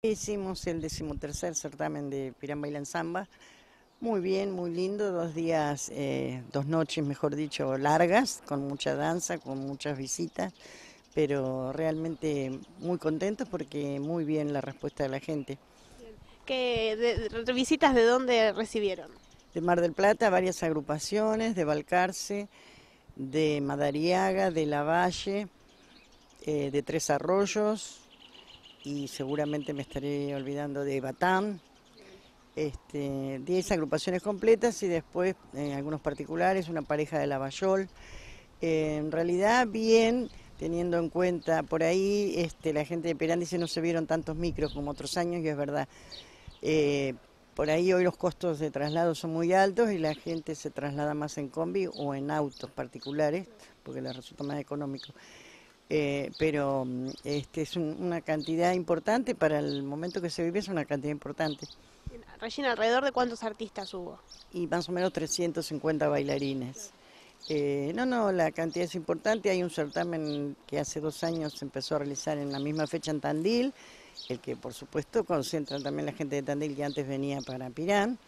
Hicimos el decimotercer certamen de Pirán Bailan Samba. Muy bien, muy lindo, dos días, eh, dos noches, mejor dicho, largas, con mucha danza, con muchas visitas, pero realmente muy contentos porque muy bien la respuesta de la gente. ¿Qué visitas de dónde recibieron? De Mar del Plata, varias agrupaciones, de Balcarce, de Madariaga, de La Valle, eh, de Tres Arroyos, y seguramente me estaré olvidando de Batán, este, 10 agrupaciones completas y después eh, algunos particulares, una pareja de Lavallol. Eh, en realidad, bien, teniendo en cuenta, por ahí este, la gente de Perán dice no se vieron tantos micros como otros años y es verdad. Eh, por ahí hoy los costos de traslado son muy altos y la gente se traslada más en combi o en autos particulares porque les resulta más económico. Eh, pero mm, este, es una cantidad importante para el momento que se vive, es una cantidad importante. Regina, ¿alrededor de cuántos artistas hubo? Y más o menos 350 bailarines. Eh, no, no, la cantidad es importante. Hay un certamen que hace dos años se empezó a realizar en la misma fecha en Tandil, el que por supuesto concentra también la gente de Tandil que antes venía para Pirán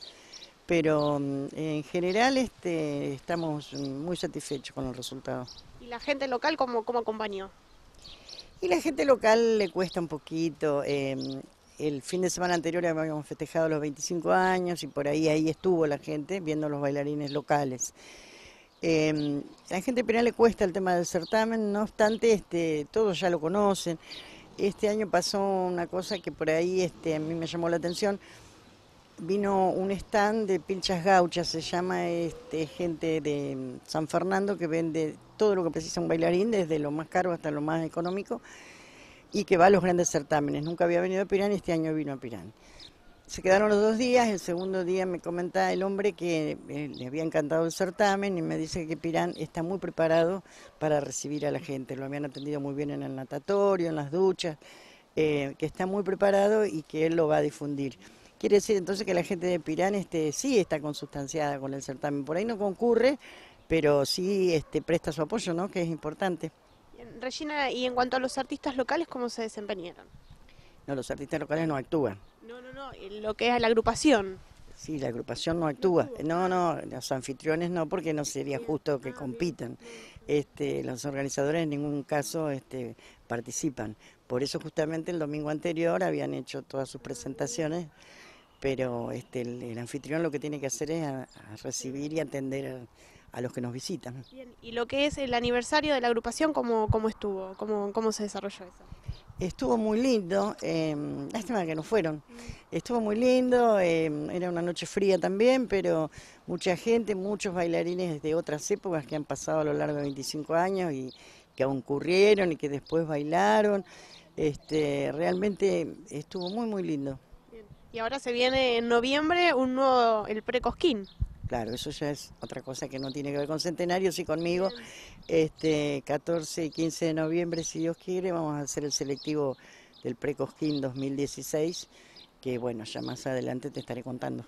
pero mm, en general este, estamos muy satisfechos con los resultados. ¿Y la gente local cómo, cómo acompañó? Y la gente local le cuesta un poquito. Em, el fin de semana anterior habíamos festejado los 25 años y por ahí ahí estuvo la gente viendo los bailarines locales. Em, a la gente penal le cuesta el tema del certamen, no obstante, este, todos ya lo conocen. Este año pasó una cosa que por ahí este, a mí me llamó la atención vino un stand de pilchas gauchas, se llama este, gente de mm, San Fernando que vende todo lo que precisa un bailarín, desde lo más caro hasta lo más económico, y que va a los grandes certámenes. Nunca había venido a Pirán y este año vino a Pirán. Se quedaron los dos días, el segundo día me comentaba el hombre que eh, le había encantado el certamen y me dice que Pirán está muy preparado para recibir a la gente, lo habían atendido muy bien en el natatorio, en las duchas, eh, que está muy preparado y que él lo va a difundir. Quiere decir entonces que la gente de Pirán este, sí está consustanciada con el certamen. Por ahí no concurre, pero sí este, presta su apoyo, ¿no? que es importante. Regina, y en cuanto a los artistas locales, ¿cómo se desempeñaron? No, los artistas locales no actúan. No, no, no, lo que es la agrupación. Sí, la agrupación no actúa. No, no, los anfitriones no, porque no sería justo que ah, compitan. Este, los organizadores en ningún caso este, participan. Por eso justamente el domingo anterior habían hecho todas sus presentaciones pero este, el, anfitrión lo que tiene que hacer es recibir y atender a, los que nos visitan. Bien. ¿Y lo que es el aniversario de la agrupación, cómo, estuvo? ¿Cómo, ¿Cómo se desarrolló eso? Estuvo muy lindo, eh, que nos fueron. Mm. Estuvo muy lindo, em, era una noche fría también, pero mucha gente, muchos bailarines de otras épocas que han pasado a lo largo de 25 años y que aún currieron y que después bailaron. Este, realmente estuvo muy, muy lindo. Y ahora se viene en noviembre un nuevo, el precosquín. Claro, eso ya es otra cosa que no tiene que ver con centenarios y conmigo. Este 14 y 15 de noviembre, si Dios quiere, vamos a hacer el selectivo del precosquín 2016, que bueno, ya más adelante te estaré contando.